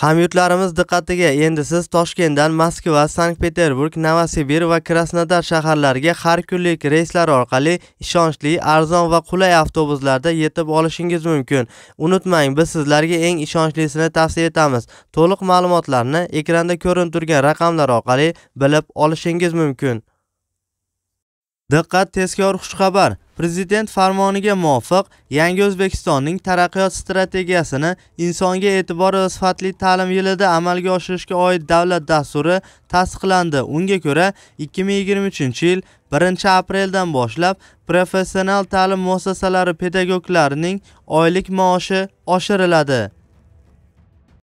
Hamyurtlarimiz diqqatiga, endi siz Toshkentdan Moskva, Sankt-Peterburg, Novosibir va Krasnodar shaharlariga har kunlik reyslar orqali ishonchli, arzon va qulay avtobuslarda yetib olishingiz mumkin. Unutmang, biz sizlarga eng ishonchlisini tavsiya etamiz. To'liq ma'lumotlarni ekranda ko'rinib turgan raqamlar orqali bilib olishingiz mumkin. Diqqat tezkor xushxabar. Prezident farmoniga muvofiq, Yangi O'zbekistonning taraqqiyot strategiyasini insonga e'tibor va sifatli ta'lim yilida amalga oshirishga oid davlat dasturi tasdiqlandi. Unga ko'ra, 2023-yil 1-apreldan boshlab professional ta'lim muassasalari pedagoglarining oylik maoshi oshiriladi.